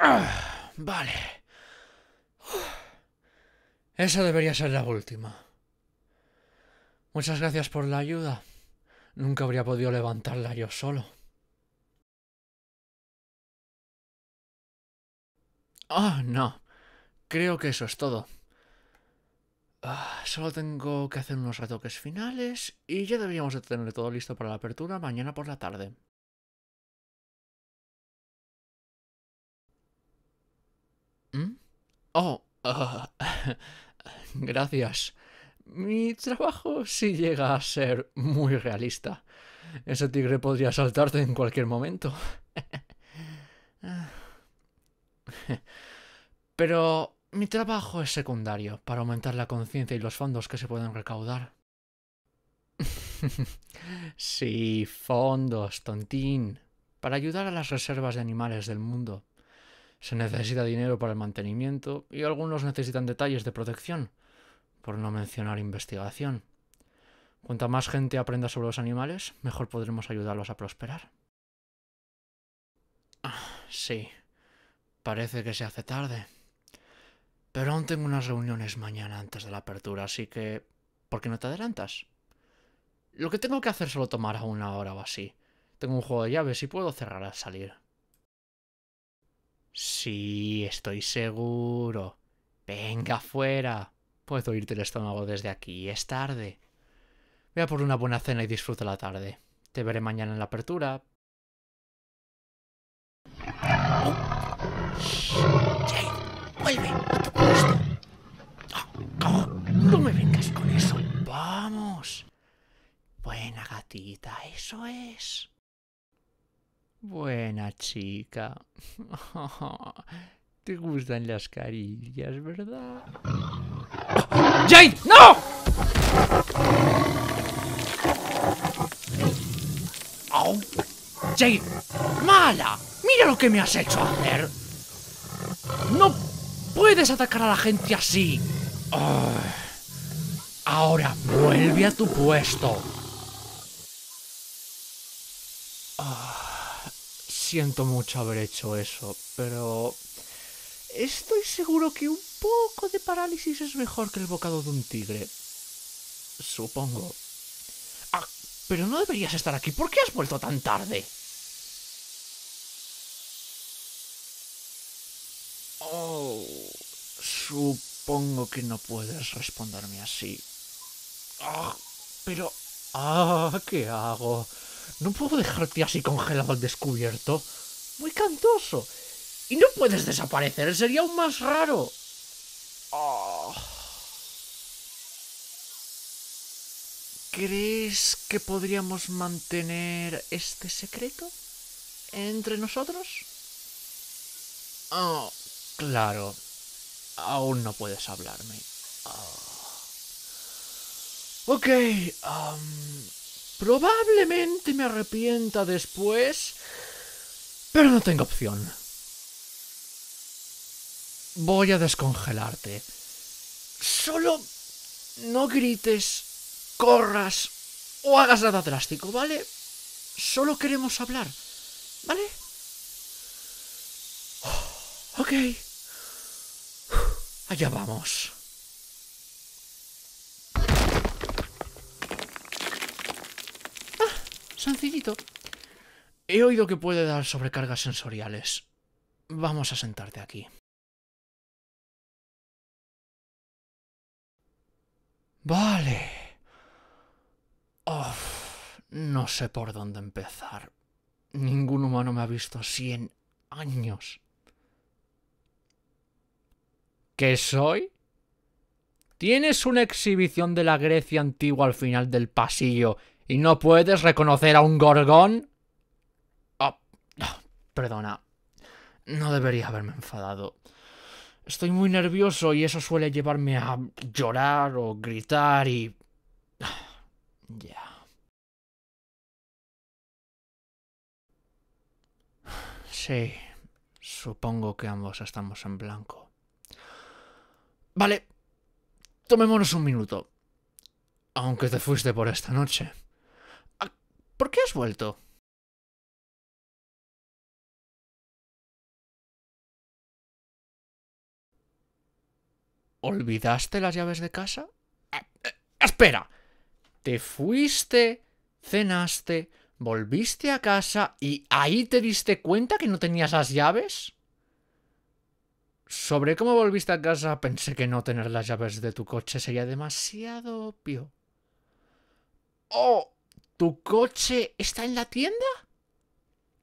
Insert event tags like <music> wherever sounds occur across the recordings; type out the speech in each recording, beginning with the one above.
Ah, vale. esa debería ser la última. Muchas gracias por la ayuda. Nunca habría podido levantarla yo solo. Ah, no. Creo que eso es todo. Ah, solo tengo que hacer unos retoques finales y ya deberíamos de tener todo listo para la apertura mañana por la tarde. Oh, <laughs> gracias. Mi trabajo sí llega a ser muy realista. Ese tigre podría saltarte en cualquier momento. <laughs> Pero mi trabajo es secundario para aumentar la conciencia y los fondos que se pueden recaudar. <laughs> sí, fondos, tontín. Para ayudar a las reservas de animales del mundo. Se necesita dinero para el mantenimiento y algunos necesitan detalles de protección, por no mencionar investigación. Cuanta más gente aprenda sobre los animales, mejor podremos ayudarlos a prosperar. Ah, sí, parece que se hace tarde. Pero aún tengo unas reuniones mañana antes de la apertura, así que... ¿Por qué no te adelantas? Lo que tengo que hacer solo tomará una hora o así. Tengo un juego de llaves y puedo cerrar al salir. Sí, estoy seguro. Venga afuera. Puedo oírte el estómago desde aquí. Es tarde. Ve a por una buena cena y disfruta la tarde. Te veré mañana en la apertura. vuelve ah, no me vengas con eso. Vamos. Buena gatita, eso es. Buena chica. <laughs> te gustan las carillas, ¿verdad? ¡Jade! ¡No! ¡Au! ¡Jade! ¡Mala! ¡Mira lo que me has hecho hacer! ¡No puedes atacar a la gente así! Ahora vuelve a tu puesto. siento mucho haber hecho eso, pero estoy seguro que un poco de parálisis es mejor que el bocado de un tigre. Supongo. Ah, pero no deberías estar aquí. ¿Por qué has vuelto tan tarde? Oh, supongo que no puedes responderme así. Ah, pero... Ah, ¿qué hago? No puedo dejarte así congelado al descubierto. Muy cantoso. Y no puedes desaparecer, sería aún más raro. Ah. ¿Crees que podríamos mantener este secreto entre nosotros? Ah, claro. Aún no puedes hablarme. Ah. Ok. Um, Probablemente me arrepienta después, pero no tengo opción. Voy a descongelarte. Solo no grites, corras o hagas nada drástico, ¿vale? Solo queremos hablar, ¿vale? Ok. Allá vamos. Sencillito. He oído que puede dar sobrecargas sensoriales. Vamos a sentarte aquí. Vale. Uf, no sé por dónde empezar. Ningún humano me ha visto 100 años. ¿Qué soy? Tienes una exhibición de la Grecia antigua al final del pasillo y no puedes reconocer a un gorgón. Oh, oh, perdona. No debería haberme enfadado. Estoy muy nervioso y eso suele llevarme a llorar o gritar y... <sighs> Ya. Sí, supongo que ambos estamos en blanco. Vale, tomémonos un minuto. Aunque te fuiste por esta noche. ¿Por qué has vuelto? ¿Olvidaste las llaves de casa? Ah, eh, ¡Espera! Te fuiste, cenaste, volviste a casa y ahí te diste cuenta que no tenías las llaves? Sobre cómo volviste a casa pensé que no tener las llaves de tu coche sería demasiado obvio. ¡Oh! ¿Tu coche está en la tienda?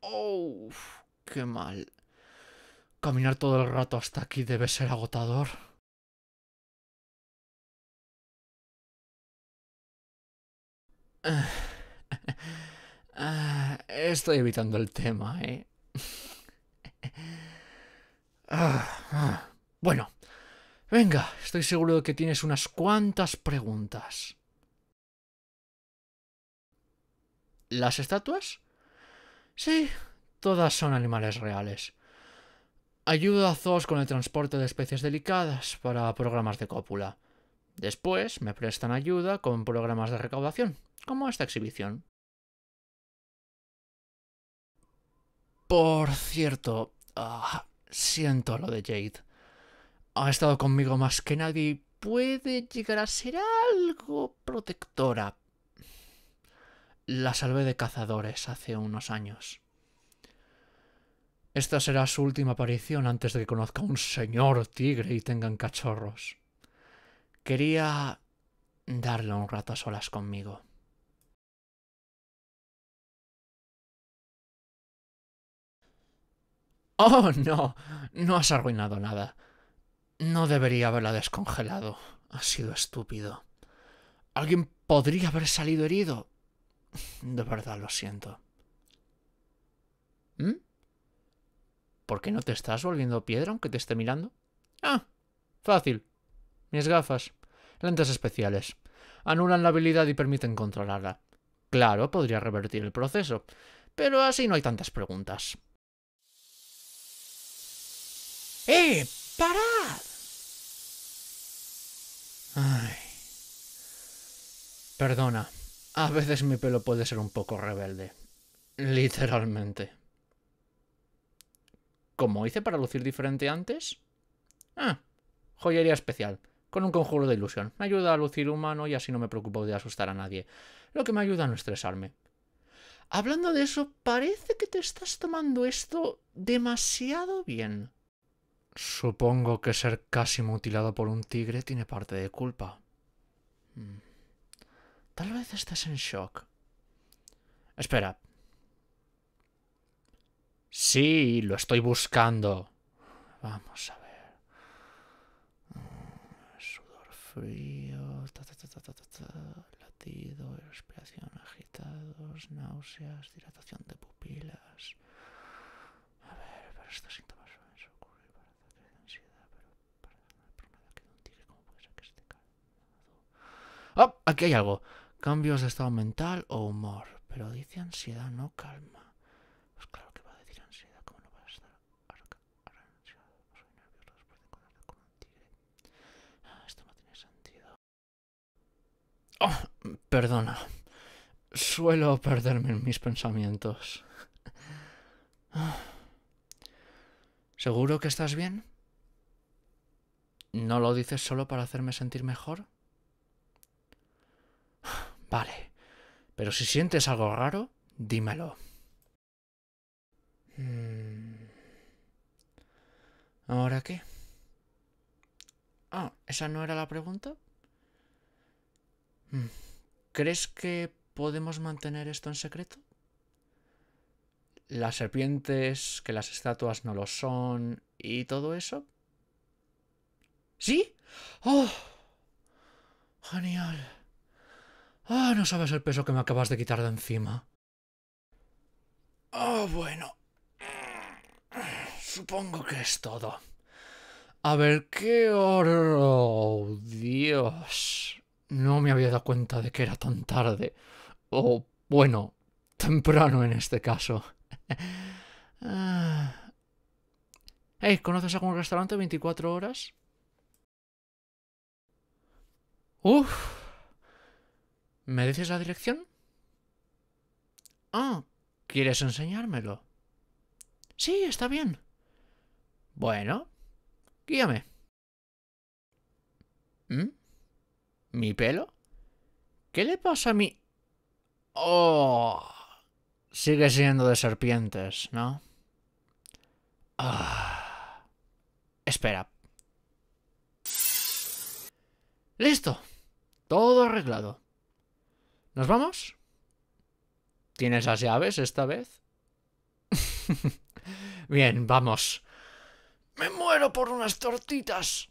¡Oh! ¡Qué mal! Caminar todo el rato hasta aquí debe ser agotador. <sighs> Estoy evitando el tema, ¿eh? <sighs> Bueno, venga, estoy seguro de que tienes unas cuantas preguntas. ¿Las estatuas? Sí, todas son animales reales. Ayudo a Zos con el transporte de especies delicadas para programas de cópula. Después me prestan ayuda con programas de recaudación, como esta exhibición. Por cierto, ah, siento lo de Jade. Ha estado conmigo más que nadie y puede llegar a ser algo protectora, la salvé de cazadores hace unos años. Esta será su última aparición antes de que conozca a un señor tigre y tengan cachorros. Quería darle un rato a solas conmigo. Oh, no, no has arruinado nada. No debería haberla descongelado. Ha sido estúpido. Alguien podría haber salido herido de verdad lo siento. ¿Mm? ¿Por qué no te estás volviendo piedra aunque te esté mirando? Ah, fácil. Mis gafas. Lentes especiales. Anulan la habilidad y permiten controlarla. Claro, podría revertir el proceso, pero así no hay tantas preguntas. ¡Eh! ¡Parad! Perdona. A veces mi pelo puede ser un poco rebelde. Literalmente. ¿Cómo hice para lucir diferente antes? Ah, joyería especial. Con un conjuro de ilusión. Me ayuda a lucir humano y así no me preocupo de asustar a nadie. Lo que me ayuda a no estresarme. Hablando de eso, parece que te estás tomando esto demasiado bien. Supongo que ser casi mutilado por un tigre tiene parte de culpa. Mm. Tal vez estés en shock. Espera. Sí, lo estoy buscando. Vamos a ver. Mm, sudor frío. latido, respiración agitados, náuseas, dilatación de pupilas. A ver, pero estos síntomas suelen ocurrir para que de ansiedad, pero para el que de un tigre, cómo puede ser que esté calmado? ¡Oh! Aquí hay algo cambios de estado mental o humor. Pero dice ansiedad, no calma. Pues claro que va a decir ansiedad, ¿cómo no va a estar ahora Soy nervioso después de encontrarme con un tigre. Ah, esto no tiene sentido. Oh, perdona. Suelo perderme en mis pensamientos. <sighs> ¿Seguro que estás bien? ¿No lo dices solo para hacerme sentir mejor? Vale, pero si sientes algo raro, dímelo. Mm. ¿Ahora qué? Ah, ¿esa no era la pregunta? Mm. ¿Crees que podemos mantener esto en secreto? Las serpientes, que las estatuas no lo son y todo eso. ¿Sí? ¡Oh! Genial. Ah, no sabes el peso que me acabas de quitar de encima. Ah, bueno. Supongo que es todo. A ver, qué oro... Dios. No me había dado cuenta de que era tan tarde. O, bueno, temprano en este caso. <laughs> Ah. hey, ¿conoces algún restaurante 24 horas? Uf, ¿Me dices la dirección? Ah, ¿quieres enseñármelo? Sí, está bien. Bueno, guíame. ¿Mm? ¿Mi pelo? ¿Qué le pasa a mi... Oh... Sigue siendo de serpientes, ¿no? Ah. Espera. Listo. Todo arreglado. ¿Nos vamos? ¿Tienes las llaves esta vez? <laughs> Bien, vamos. Me muero por unas tortitas.